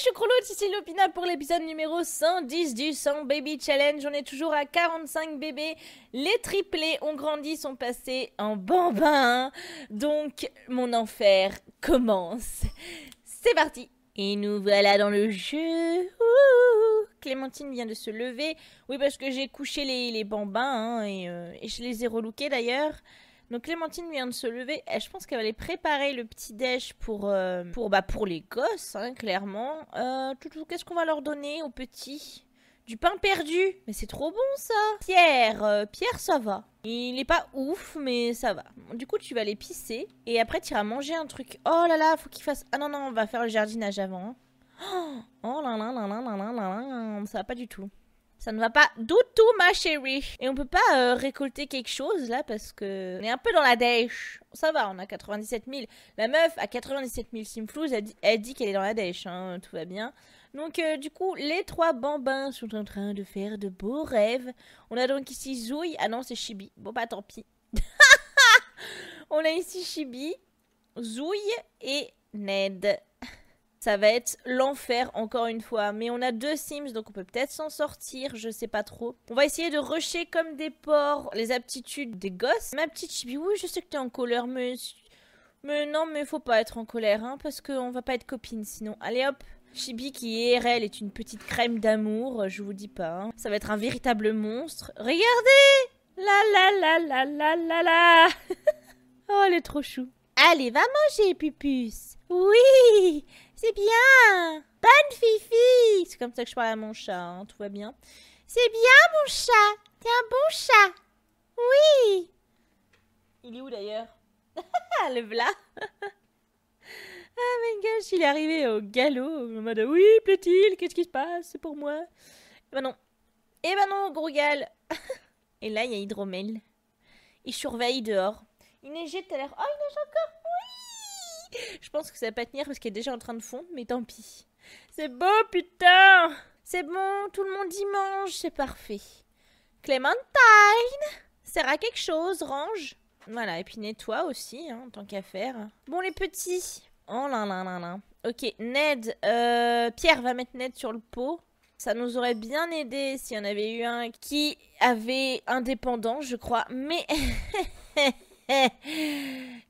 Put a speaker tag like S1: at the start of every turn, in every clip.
S1: je suis Crouloute, ici Lopina pour l'épisode numéro 110 du 100 Baby Challenge. On est toujours à 45 bébés. Les triplés ont grandi, sont passés en bambin. Donc, mon enfer commence. C'est parti Et nous voilà dans le jeu. Clémentine vient de se lever. Oui, parce que j'ai couché les, bambins hein, et, euh, et je les ai relookés d'ailleurs. Donc Clémentine vient de se lever. Et eh, je pense qu'elle va aller préparer le petit déj pour, euh, pour, bah, pour les gosses, hein, clairement. Euh, qu'est-ce qu'on va leur donner aux petits du pain perdu Mais c'est trop bon ça Pierre, euh, Pierre ça va. Il est pas ouf mais ça va. Du coup tu vas les pisser et après tu iras manger un truc. Oh là là, faut qu'il fasse... Ah non non, on va faire le jardinage avant. Hein. Oh, oh là là là là là là là, ça va pas du tout. Ça ne va pas du tout, ma chérie. Et on peut pas euh, récolter quelque chose là parce que on est un peu dans la dèche. Ça va, on a 97 000. La meuf a 97 000 simflouz, elle dit qu'elle est dans la dèche, hein, tout va bien. Donc euh, du coup, les trois bambins sont en train de faire de beaux rêves. On a donc ici Zouille. Ah non, c'est Chibi. Bon pas bah, tant pis. on a ici Chibi, Zouille et Ned ça va être l'enfer encore une fois. Mais on a deux Sims, donc on peut peut-être s'en sortir, je sais pas trop. On va essayer de rusher comme des porcs les aptitudes des gosses. Ma petite Chibi, oui, je sais que t'es en colère, mais... Mais non, mais faut pas être en colère, hein, parce qu'on va pas être copines sinon. Allez hop Chibi qui est RL est une petite crème d'amour, je vous dis pas. Hein. Ça va être un véritable monstre. Regardez La la la la la la la Oh, elle est trop chou Allez, va manger, Pupus. Oui, c'est bien. Bonne Fifi. C'est comme ça que je parle à mon chat, tu hein, tout va bien. C'est bien, mon chat. T'es un bon chat. Oui. Il est où d'ailleurs Le v'là ah, my gosh, il est arrivé au galop en mode Oui, plaît-il, qu'est-ce qui se passe C'est pour moi. Eh ben non. Eh ben non, gros Et là, il y a Hydromel. Il surveille dehors. Il neigeait tout à l'heure. Oh, il neige encore Oui Je pense que ça va pas tenir parce qu'il est déjà en train de fondre, mais tant pis. C'est beau, putain C'est bon, tout le monde y mange, c'est parfait. Clémentine Sert à quelque chose, range. Voilà, et puis nettoie aussi, en hein, tant qu'à faire. Bon, les petits Oh là là là là. Ok, Ned, euh, Pierre va mettre Ned sur le pot. Ça nous aurait bien aidé si en avait eu un qui avait indépendant, je crois. Mais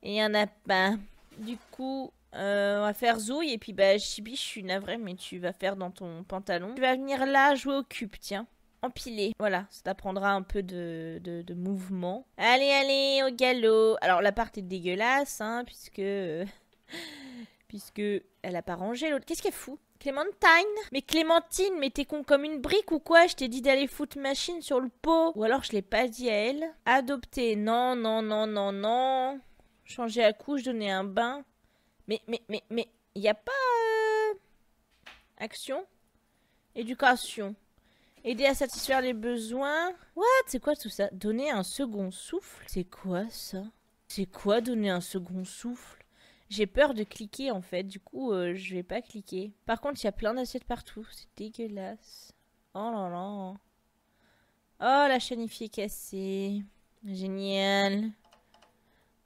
S1: Il y en a pas. Du coup, euh, on va faire Zouille. Et puis, bah, Chibi, je suis navrée, mais tu vas faire dans ton pantalon. Tu vas venir là jouer au cube, tiens. Empilé. Voilà, ça t'apprendra un peu de, de, mouvement. Allez, allez, au galop. Alors, la partie est dégueulasse, hein, puisque... Euh, puisque elle a pas rangé l'autre. Qu'est-ce qu'elle fout Clémentine Mais Clémentine, mais t'es con comme une brique ou quoi Je t'ai dit d'aller foutre machine sur le pot. Ou alors je l'ai pas dit à elle. Adopter, non, non, non, non, non. Changer à couche, donner un bain. Mais, mais, mais, mais, y a pas... Euh, action Éducation. Aider à satisfaire les besoins. What C'est quoi tout ça Donner un second souffle C'est quoi ça C'est quoi donner un second souffle j'ai peur de cliquer en fait, du coup euh, je vais pas cliquer. Par contre il y a plein d'assiettes partout, c'est dégueulasse. Oh là là. Oh la chaîne cassée. Génial.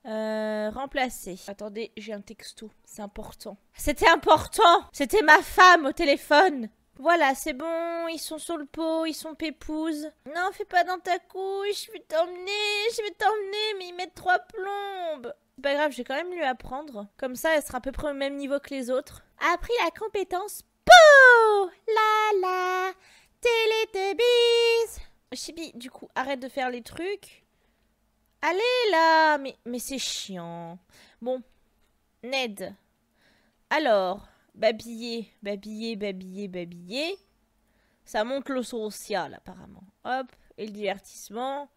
S1: Euh, remplacer. Attendez, j'ai un texto. C'est important. C'était important C'était ma femme au téléphone voilà, c'est bon, ils sont sur le pot, ils sont pépouses. Non, fais pas dans ta couche, je vais t'emmener, je vais t'emmener, mais ils mettent trois plombes. C'est pas grave, je vais quand même lui apprendre. Comme ça, elle sera à peu près au même niveau que les autres. Appris la compétence Pou. La la Télétubbies Chibi, du coup, arrête de faire les trucs. Allez là Mais, mais c'est chiant. Bon, Ned. Alors, Babiller, babiller, babiller, babiller. Ça monte le social, apparemment. Hop, et le divertissement.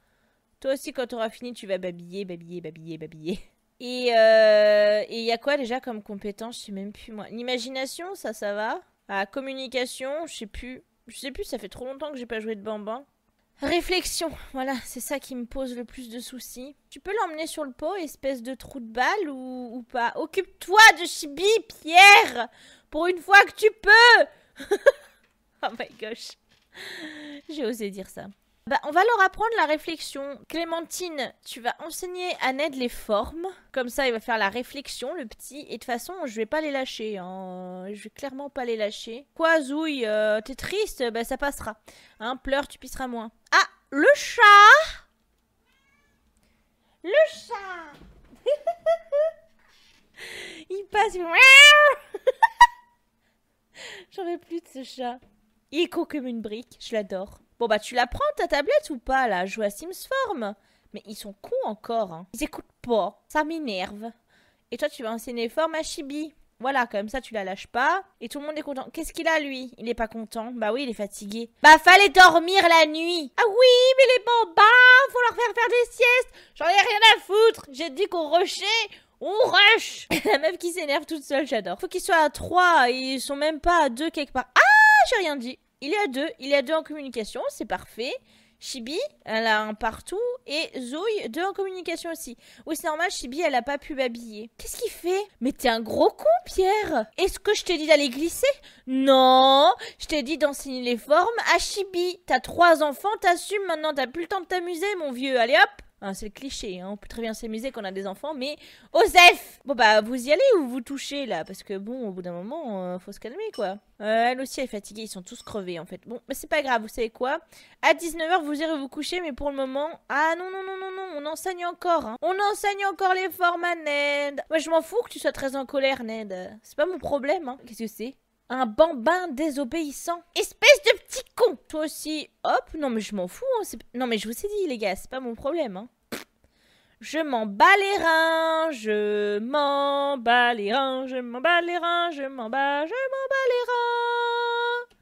S1: Toi aussi, quand tu auras fini, tu vas babiller, babiller, babiller, babiller. Et il euh, y a quoi déjà comme compétence Je sais même plus moi. L'imagination, ça, ça va. La ah, communication, je sais plus. Je sais plus, ça fait trop longtemps que j'ai pas joué de bambin. Réflexion, voilà, c'est ça qui me pose le plus de soucis. Tu peux l'emmener sur le pot, espèce de trou de balle, ou, pas Occupe-toi de Chibi, Pierre Pour une fois que tu peux Oh my gosh J'ai osé dire ça. Bah, on va leur apprendre la réflexion. Clémentine, tu vas enseigner à Ned les formes. Comme ça, il va faire la réflexion, le petit. Et de toute façon, je vais pas les lâcher. Hein. Je vais clairement pas les lâcher. Quoi, Zouille euh, T'es triste Bah, ça passera. Hein, pleure, tu pisseras moins le chat. Le chat. Il passe. J'en veux plus de ce chat. Il est con comme une brique, je l'adore. Bon bah tu la prends ta tablette ou pas là Joue à Sims Form. Mais ils sont cons encore. Hein. Ils écoutent pas. Ça m'énerve. Et toi tu vas enseigner forme à Chibi. Voilà, comme ça tu la lâches pas. Et tout le monde est content. Qu'est-ce qu'il a lui Il n'est pas content. Bah oui, il est fatigué. Bah fallait dormir la nuit. Ah oui, mais les bambins, faut leur faire faire des siestes. J'en ai rien à foutre. J'ai dit qu'on rushait. On rush La meuf qui s'énerve toute seule, j'adore. Faut qu'ils soient à 3, ils sont même pas à 2 quelque part. Ah, j'ai rien dit. Il y a deux. il y a deux en communication, c'est parfait. Chibi, elle a un partout. Et Zouille, deux en communication aussi. Oui, c'est normal, Chibi, elle a pas pu m'habiller. Qu'est-ce qu'il fait Mais t'es un gros con, Pierre Est-ce que je t'ai dit d'aller glisser Non Je t'ai dit d'enseigner les formes à Chibi. T'as trois enfants, t'assumes maintenant, t'as plus le temps de t'amuser, mon vieux. Allez hop Hein, c'est le cliché, hein. on peut très bien s'amuser quand on a des enfants, mais Osef Bon bah vous y allez ou vous touchez là Parce que bon, au bout d'un moment, euh, faut se calmer quoi. Euh, elle aussi est fatiguée, ils sont tous crevés en fait. Bon, mais c'est pas grave, vous savez quoi À 19h vous irez vous coucher, mais pour le moment... Ah non, non, non, non, non, on enseigne encore. Hein. On enseigne encore les formes à Ned Moi je m'en fous que tu sois très en colère, Ned. C'est pas mon problème, hein. Qu'est-ce que c'est un bambin désobéissant. Espèce de petit con Toi aussi. Hop, non mais je m'en fous. Hein, non mais je vous ai dit les gars, c'est pas mon problème. Hein. Je m'en bats les reins, je m'en bats les reins, je m'en bats les reins, je m'en bats, je m'en bats les reins.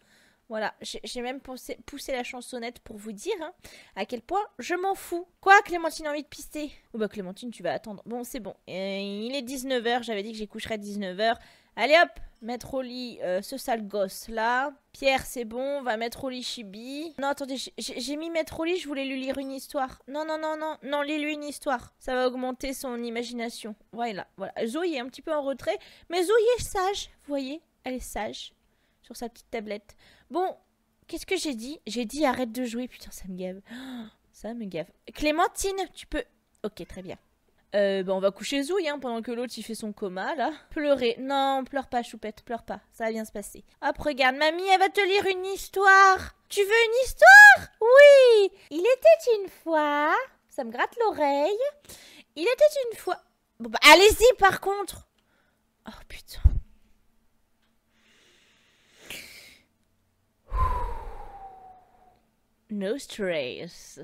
S1: Voilà, j'ai même poussé, la chansonnette pour vous dire hein, à quel point je m'en fous. Quoi, Clémentine a envie de pister Oh bah Clémentine, tu vas attendre. Bon, c'est bon. il est 19h, j'avais dit que j'y coucherais 19h. Allez hop Mettre au lit euh, ce sale gosse là. Pierre, c'est bon, on va mettre au lit Chibi. Non, attendez, j'ai mis mettre au lit, je voulais lui lire une histoire. Non, non, non, non, non, lis-lui une histoire. Ça va augmenter son imagination. Voilà, voilà. Zoé est un petit peu en retrait, mais Zoé est sage, vous voyez Elle est sage sur sa petite tablette. Bon, qu'est-ce que j'ai dit J'ai dit arrête de jouer, putain, ça me gave. Oh, ça me gave. Clémentine, tu peux... Ok, très bien. Euh, bah, on va coucher Zouille hein, pendant que l'autre il fait son coma là. Pleurer. Non, pleure pas, choupette, pleure pas. Ça va bien se passer. Hop, regarde, mamie, elle va te lire une histoire. Tu veux une histoire Oui Il était une fois. Ça me gratte l'oreille. Il était une fois. Bon, bah, allez-y par contre Oh putain. No stress.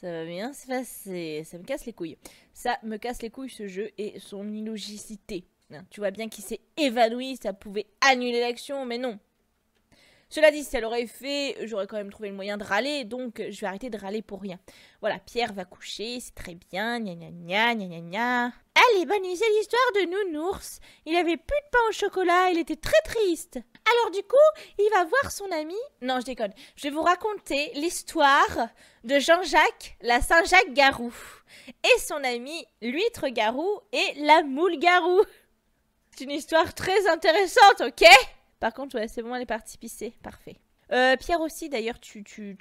S1: Ça va bien se passer. Ça me casse les couilles. Ça me casse les couilles ce jeu et son illogicité. Hein, tu vois bien qu'il s'est évanoui, ça pouvait annuler l'action, mais non. Cela dit, si elle aurait fait, j'aurais quand même trouvé le moyen de râler, donc euh, je vais arrêter de râler pour rien. Voilà, Pierre va coucher, c'est très bien, gna gna gna Allez, nuit, c'est l'histoire de Nounours. Il avait plus de pain au chocolat, il était très triste. Alors du coup, il va voir son ami. Non, je déconne. Je vais vous raconter l'histoire de Jean-Jacques, la Saint-Jacques Garou, et son ami l'huître Garou et la moule Garou. C'est une histoire très intéressante, ok par contre, ouais, c'est bon, elle est partie pisser. Parfait. Euh, Pierre aussi, d'ailleurs, tu, tu,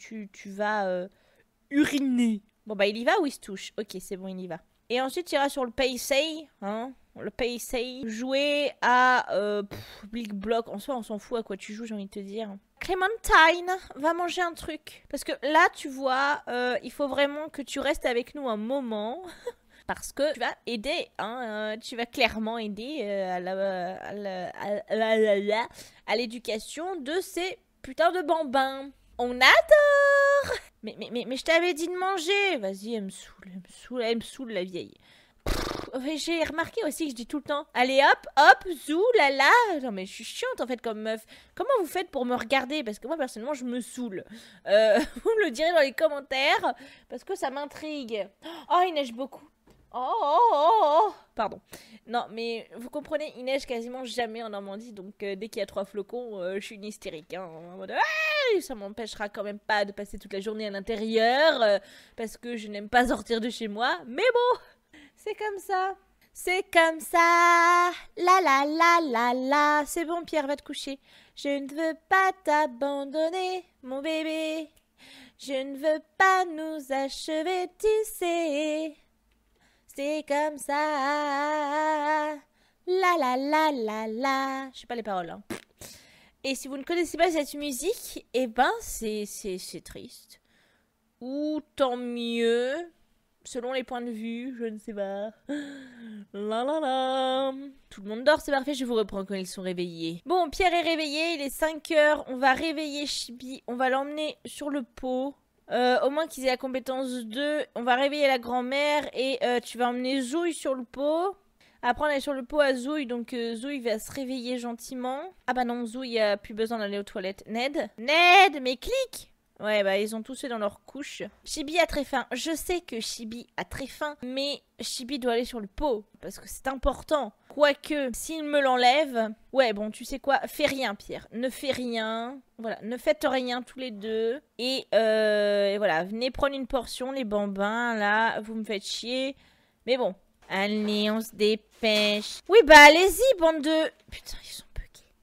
S1: vas euh, uriner. Bon, bah, il y va ou il se touche Ok, c'est bon, il y va. Et ensuite, tu iras sur le Paysay, hein le Paysay, jouer à euh, Public Block. En soi, on s'en fout à quoi tu joues, j'ai envie de te dire. Clementine, va manger un truc. Parce que là, tu vois, il faut vraiment que tu restes avec nous un moment. parce que tu vas aider, hein, euh, tu vas clairement aider euh, à l'éducation de ces putains de bambins. On adore Mais, mais, mais, mais je t'avais dit de manger Vas-y, elle me saoule, elle me saoule, la vieille. Oh, j'ai remarqué aussi que je dis tout le temps Allez hop, hop, zou, là là Non mais je suis chiante en fait comme meuf. Comment vous faites pour me regarder Parce que moi personnellement je me saoule. Euh, vous me le direz dans les commentaires parce que ça m'intrigue. Oh il neige beaucoup. Oh oh, oh, oh, oh, Pardon. Non, mais vous comprenez, il neige quasiment jamais en Normandie, donc euh, dès qu'il y a trois flocons, euh, je suis une hystérique. Hein, ça m'empêchera quand même pas de passer toute la journée à l'intérieur, euh, parce que je n'aime pas sortir de chez moi, mais bon, c'est comme ça. C'est comme ça, la la la la la. C'est bon, Pierre, va te coucher. Je ne veux pas t'abandonner, mon bébé. Je ne veux pas nous achever, tu sais. C'est comme ça. La la la la la. Je sais pas les paroles. Hein. Et si vous ne connaissez pas cette musique, eh ben c'est triste. Ou tant mieux, selon les points de vue, je ne sais pas. La la la. Tout le monde dort, c'est parfait, je vous reprends quand ils sont réveillés. Bon, Pierre est réveillé, il est 5 heures, on va réveiller Chibi, on va l'emmener sur le pot. Euh, au moins qu'ils aient la compétence 2. On va réveiller la grand-mère et euh, tu vas emmener Zouille sur le pot. Après, on est sur le pot à Zouille, donc euh, Zouille va se réveiller gentiment. Ah bah non, Zouille a plus besoin d'aller aux toilettes. Ned Ned, mais clique Ouais, bah ils ont tous fait dans leur couche. Chibi a très faim. Je sais que Chibi a très faim, mais Chibi doit aller sur le pot parce que c'est important. Quoique, s'il me l'enlève, ouais, bon, tu sais quoi, fais rien, Pierre. Ne fais rien. Voilà, ne faites rien tous les deux. Et, euh, et voilà, venez prendre une portion, les bambins. Là, vous me faites chier. Mais bon, allez, on se dépêche. Oui, bah allez-y, bande de. Putain, ils sont buggés.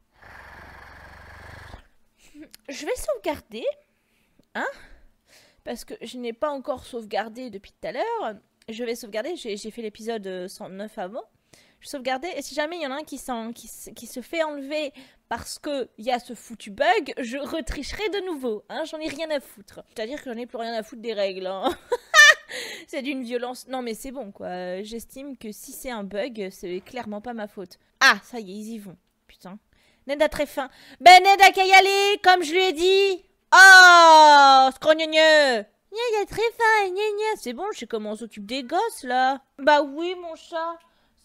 S1: Je vais sauvegarder Hein Parce que je n'ai pas encore sauvegardé depuis tout à l'heure. Je vais sauvegarder, j'ai fait l'épisode 109 euh, avant. Je sauvegarder. et si jamais il y en a un qui, se fait enlever parce qu'il y a ce foutu bug, je retricherai de nouveau. Hein j'en ai rien à foutre. C'est-à-dire que j'en ai plus rien à foutre des règles. Hein. c'est d'une violence. Non, mais c'est bon, quoi. J'estime que si c'est un bug, c'est clairement pas ma faute. Ah, ça y est, ils y vont. Putain. Ned a très faim. Ben, Ned a qu'à y aller, comme je lui ai dit. Oh ah, Scrogneugneu Gna il a très faim, gna gna. C'est bon, je sais comment on s'occupe des gosses, là. Bah oui, mon chat.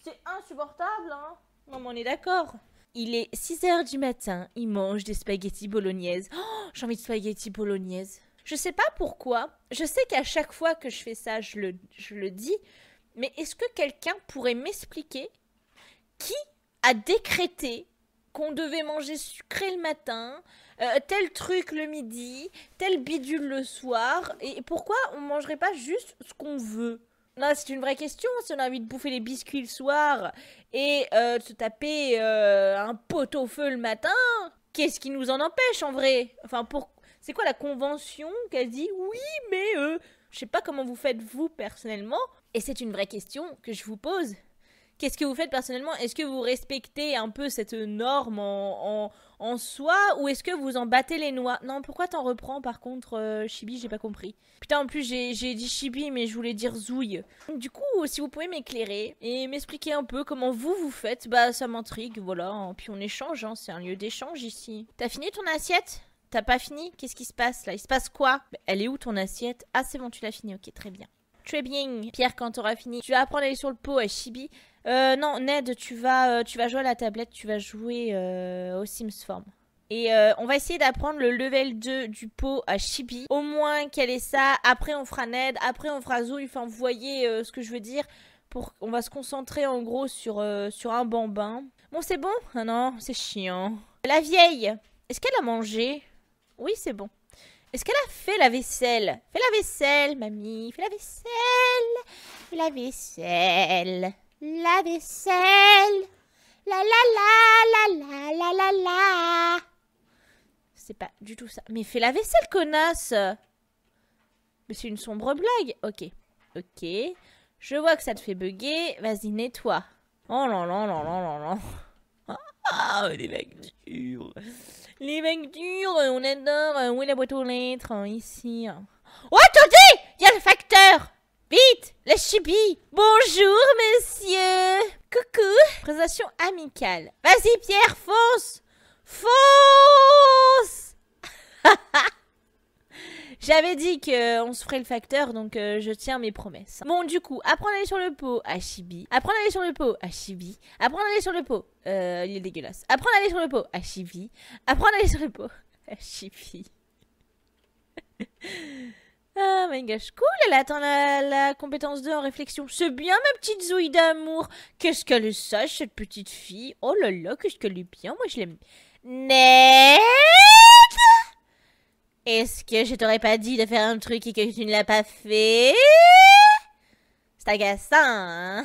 S1: C'est insupportable, hein. Non, on est d'accord. Il est 6 h du matin. Il mange des spaghettis bolognaises. Oh, j'ai envie de spaghettis bolognaises. Je sais pas pourquoi. Je sais qu'à chaque fois que je fais ça, je le, je le dis. Mais est-ce que quelqu'un pourrait m'expliquer qui a décrété qu'on devait manger sucré le matin, euh, tel truc le midi, tel bidule le soir. Et pourquoi on mangerait pas juste ce qu'on veut c'est une vraie question. Si on a envie de bouffer les biscuits le soir et euh, de se taper euh, un pot au feu le matin, qu'est-ce qui nous en empêche en vrai Enfin, pour... c'est quoi la convention qu'elle dit Oui, mais je sais pas comment vous faites vous personnellement. Et c'est une vraie question que je vous pose. Qu'est-ce que vous faites personnellement Est-ce que vous respectez un peu cette norme en, soi ou est-ce que vous en battez les noix Non, pourquoi t'en reprends par contre, euh, Chibi J'ai pas compris. Putain, en plus j'ai dit Chibi, mais je voulais dire Zouille. Du coup, si vous pouvez m'éclairer et m'expliquer un peu comment vous vous faites, bah ça m'intrigue, voilà. Puis on échange, hein, c'est un lieu d'échange ici. T'as fini ton assiette T'as pas fini Qu'est-ce qui se passe là Il se passe quoi bah, Elle est où ton assiette Ah, c'est bon, tu l'as fini, ok, très bien. Très bien. Pierre, quand t'auras fini, tu vas apprendre à aller sur le pot à Chibi. Euh, non, Ned, tu vas, euh, tu vas jouer à la tablette, tu vas jouer euh, au Sims Form. Et euh, on va essayer d'apprendre le level 2 du pot à Chibi. Au moins, qu'elle est ça Après, on fera Ned. Après, on fera Zoe. Enfin, vous voyez ce que je veux dire. Pour... On va se concentrer en gros sur, sur un bambin. Bon, c'est bon Ah non, c'est chiant. La vieille, est-ce qu'elle a mangé Oui, c'est bon. Est-ce qu'elle a fait la vaisselle Fais la vaisselle, mamie. Fais la vaisselle. Fais la vaisselle la vaisselle. La la la la la la la la. C'est pas du tout ça. Mais fais la vaisselle, connasse. Mais c'est une sombre blague. Ok. Ok. Je vois que ça te fait bugger. Vas-y, nettoie. Oh là là là là là là. Ah, les mecs durs. Les mecs durs, on adore. Où est la boîte aux lettres hein, Ici. Hein. Oh, attendez Il y a le facteur Vite La chibi Bonjour, monsieur Coucou Présentation amicale. Vas-y, Pierre, fonce Fonce J'avais dit qu'on se ferait le facteur, donc euh, je tiens mes promesses. Bon, du coup, apprendre à aller sur le pot à Chibi. Apprendre à aller sur le pot à Chibi. Apprendre à aller sur le pot. Euh, il est dégueulasse. Apprendre à aller sur le pot à Chibi. Apprendre à aller sur le pot à Chibi. Ah, my gosh, cool, elle a la, la compétence de en réflexion. C'est bien, ma petite zouille d'amour. Qu'est-ce qu'elle est sage, cette petite fille. Oh là là, qu'est-ce qu'elle est bien, moi je l'aime. mais Est-ce que je t'aurais pas dit de faire un truc et que tu ne l'as pas fait C'est agaçant, hein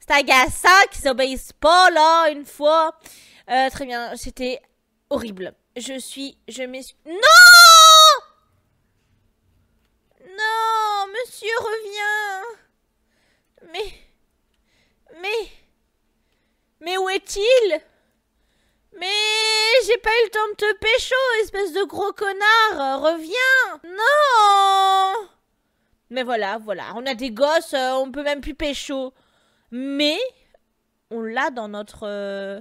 S1: C'est agaçant qu'ils s'obéissent pas, là, une fois. Euh, très bien, c'était horrible. Je suis... Je m'excuse... Non Monsieur, reviens Mais... Mais... Mais où est-il Mais... J'ai pas eu le temps de te pécho, espèce de gros connard Reviens Non Mais voilà, voilà, on a des gosses, euh, on peut même plus pécho. Mais... On l'a dans notre... Euh,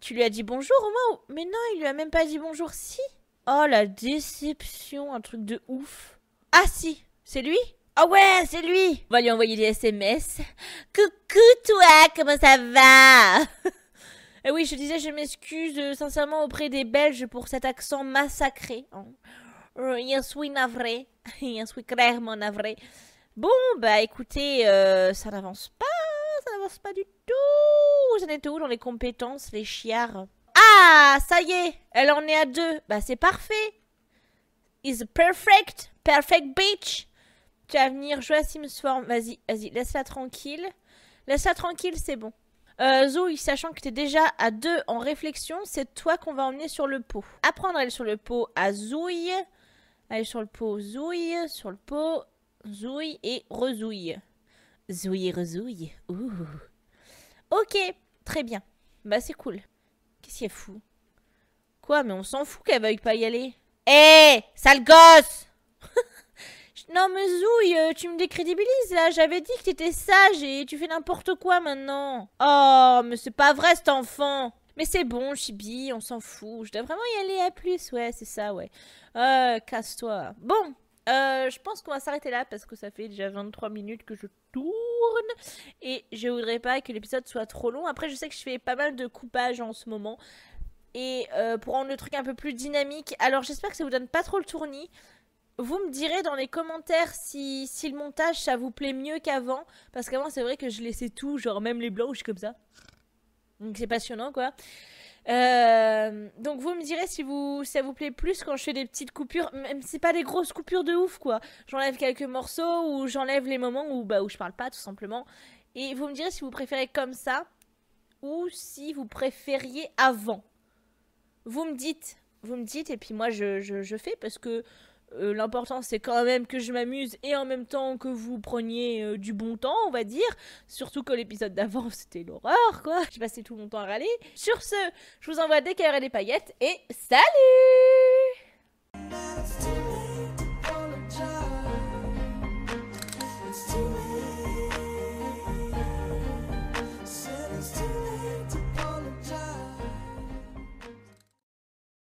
S1: tu lui as dit bonjour au moins Mais non, il lui a même pas dit bonjour, si Oh la déception, un truc de ouf. Ah si c'est lui Ah ouais, c'est lui On va lui envoyer des SMS. Coucou toi, comment ça va Et eh oui, je disais, je m'excuse euh, sincèrement auprès des Belges pour cet accent massacré. Hein. Euh, je suis navré. Je suis clairement navré. Bon, bah écoutez, euh, ça n'avance pas, ça n'avance pas du tout. Vous en où dans les compétences, les chiards Ah, ça y est, elle en est à deux. Bah c'est parfait. Is perfect, perfect bitch. Tu vas venir jouer à Sims Vas-y, vas-y, laisse-la tranquille. Laisse-la tranquille, c'est bon. Euh, Zouille, sachant que t'es déjà à deux en réflexion, c'est toi qu'on va emmener sur le pot. Apprendre à aller sur le pot à Zouille. Aller sur le pot, Zouille. Sur le pot, Zouille et Rezouille. Zouille et Rezouille. Ouh. Ok, très bien. Bah c'est cool. Qu'est-ce qu'il est fou Quoi, mais on s'en fout qu'elle veuille pas y aller. Hé, eh, ça sale gosse Non mais Zouille, euh, tu me décrédibilises là, j'avais dit que tu étais sage et tu fais n'importe quoi maintenant. Oh, mais c'est pas vrai cet enfant mais c'est bon, Chibi, on s'en fout. Je dois vraiment y aller à plus. Ouais, c'est ça, ouais. Euh, casse-toi. Bon, euh, je pense qu'on va s'arrêter là parce que ça fait déjà 23 minutes que je tourne et je voudrais pas que l'épisode soit trop long. Après, je sais que je fais pas mal de coupages en ce moment et euh, pour rendre le truc un peu plus dynamique. Alors, j'espère que ça vous donne pas trop le tournis vous me direz dans les commentaires si, le montage ça vous plaît mieux qu'avant. Parce qu'avant c'est vrai que je laissais tout, genre même les blanches, comme ça. Donc c'est passionnant quoi. Euh, donc vous me direz si vous ça vous plaît plus quand je fais des petites coupures, même c'est pas des grosses coupures de ouf quoi. J'enlève quelques morceaux ou j'enlève les moments où bah où je parle pas tout simplement. Et vous me direz si vous préférez comme ça ou si vous préfériez avant. Vous me dites, vous me dites et puis moi je fais parce que euh, l'important c'est quand même que je m'amuse et en même temps que vous preniez euh, du bon temps, on va dire. Surtout que l'épisode d'avant c'était l'horreur quoi. J'ai passé tout mon temps à râler. Sur ce, je vous envoie des cœurs et des paillettes et salut